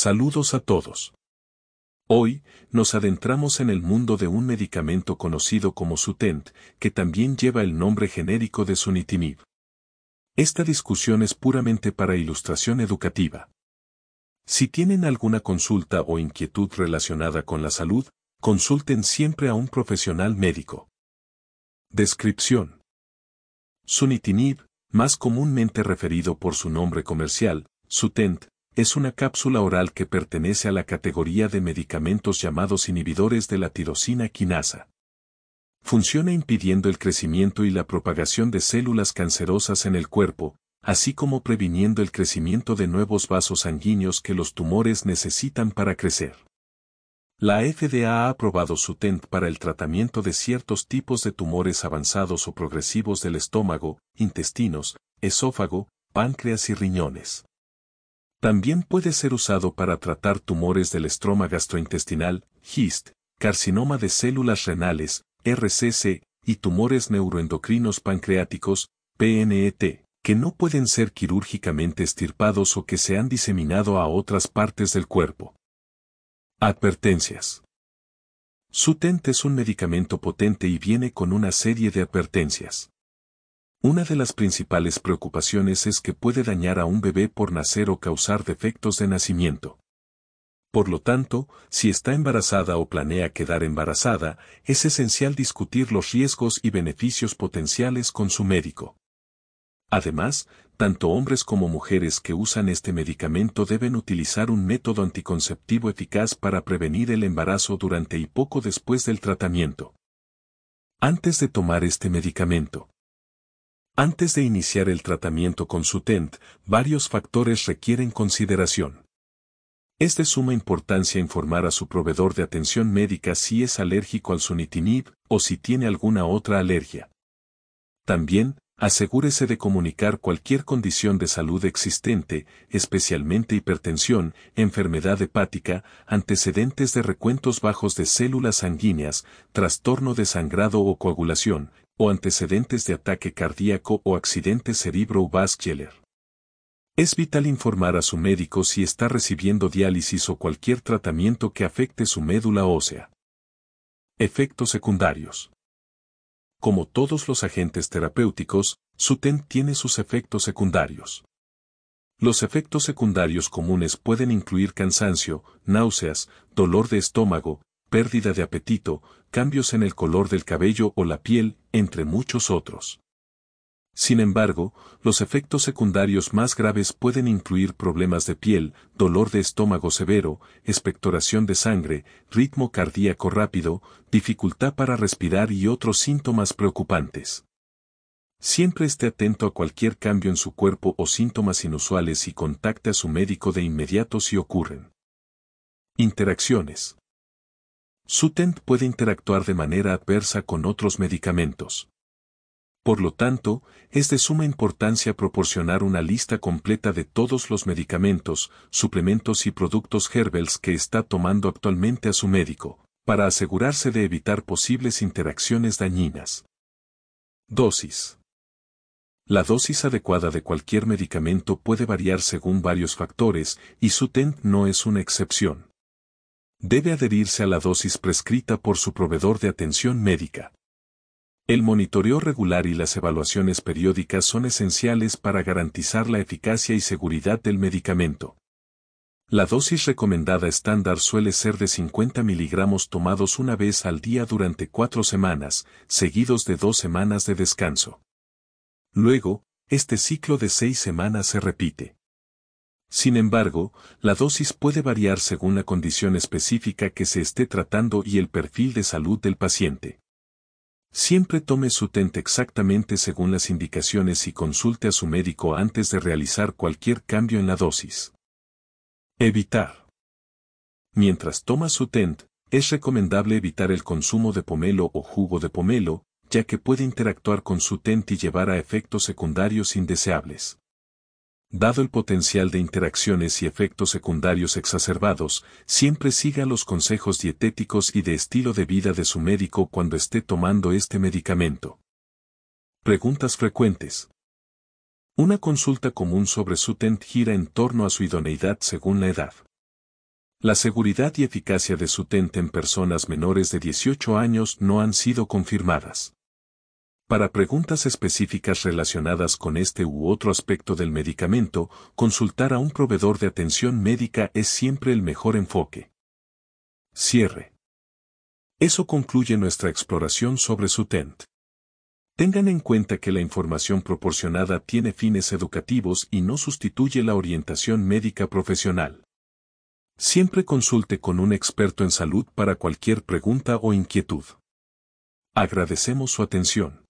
Saludos a todos. Hoy, nos adentramos en el mundo de un medicamento conocido como Sutent, que también lleva el nombre genérico de Sunitinib. Esta discusión es puramente para ilustración educativa. Si tienen alguna consulta o inquietud relacionada con la salud, consulten siempre a un profesional médico. Descripción. Sunitinib, más comúnmente referido por su nombre comercial, Sutent, es una cápsula oral que pertenece a la categoría de medicamentos llamados inhibidores de la tirosina quinasa. Funciona impidiendo el crecimiento y la propagación de células cancerosas en el cuerpo, así como previniendo el crecimiento de nuevos vasos sanguíneos que los tumores necesitan para crecer. La FDA ha aprobado su TENT para el tratamiento de ciertos tipos de tumores avanzados o progresivos del estómago, intestinos, esófago, páncreas y riñones. También puede ser usado para tratar tumores del estroma gastrointestinal, HIST, carcinoma de células renales, RCC, y tumores neuroendocrinos pancreáticos, PNET, que no pueden ser quirúrgicamente estirpados o que se han diseminado a otras partes del cuerpo. Advertencias. Sutent es un medicamento potente y viene con una serie de advertencias. Una de las principales preocupaciones es que puede dañar a un bebé por nacer o causar defectos de nacimiento. Por lo tanto, si está embarazada o planea quedar embarazada, es esencial discutir los riesgos y beneficios potenciales con su médico. Además, tanto hombres como mujeres que usan este medicamento deben utilizar un método anticonceptivo eficaz para prevenir el embarazo durante y poco después del tratamiento. Antes de tomar este medicamento, antes de iniciar el tratamiento con su TENT, varios factores requieren consideración. Es de suma importancia informar a su proveedor de atención médica si es alérgico al sunitinib o si tiene alguna otra alergia. También, asegúrese de comunicar cualquier condición de salud existente, especialmente hipertensión, enfermedad hepática, antecedentes de recuentos bajos de células sanguíneas, trastorno de sangrado o coagulación, o antecedentes de ataque cardíaco o accidente cerebrovascular. Es vital informar a su médico si está recibiendo diálisis o cualquier tratamiento que afecte su médula ósea. Efectos secundarios. Como todos los agentes terapéuticos, Suten tiene sus efectos secundarios. Los efectos secundarios comunes pueden incluir cansancio, náuseas, dolor de estómago, pérdida de apetito, cambios en el color del cabello o la piel, entre muchos otros. Sin embargo, los efectos secundarios más graves pueden incluir problemas de piel, dolor de estómago severo, expectoración de sangre, ritmo cardíaco rápido, dificultad para respirar y otros síntomas preocupantes. Siempre esté atento a cualquier cambio en su cuerpo o síntomas inusuales y contacte a su médico de inmediato si ocurren. Interacciones. Sutent puede interactuar de manera adversa con otros medicamentos. Por lo tanto, es de suma importancia proporcionar una lista completa de todos los medicamentos, suplementos y productos Herbels que está tomando actualmente a su médico, para asegurarse de evitar posibles interacciones dañinas. Dosis. La dosis adecuada de cualquier medicamento puede variar según varios factores y Sutent no es una excepción debe adherirse a la dosis prescrita por su proveedor de atención médica. El monitoreo regular y las evaluaciones periódicas son esenciales para garantizar la eficacia y seguridad del medicamento. La dosis recomendada estándar suele ser de 50 miligramos tomados una vez al día durante cuatro semanas, seguidos de dos semanas de descanso. Luego, este ciclo de seis semanas se repite. Sin embargo, la dosis puede variar según la condición específica que se esté tratando y el perfil de salud del paciente. Siempre tome su TENT exactamente según las indicaciones y consulte a su médico antes de realizar cualquier cambio en la dosis. Evitar. Mientras toma su tent, es recomendable evitar el consumo de pomelo o jugo de pomelo, ya que puede interactuar con su tent y llevar a efectos secundarios indeseables dado el potencial de interacciones y efectos secundarios exacerbados, siempre siga los consejos dietéticos y de estilo de vida de su médico cuando esté tomando este medicamento. Preguntas frecuentes. Una consulta común sobre Sutent gira en torno a su idoneidad según la edad. La seguridad y eficacia de Sutent en personas menores de 18 años no han sido confirmadas. Para preguntas específicas relacionadas con este u otro aspecto del medicamento, consultar a un proveedor de atención médica es siempre el mejor enfoque. Cierre. Eso concluye nuestra exploración sobre SUTENT. Tengan en cuenta que la información proporcionada tiene fines educativos y no sustituye la orientación médica profesional. Siempre consulte con un experto en salud para cualquier pregunta o inquietud. Agradecemos su atención.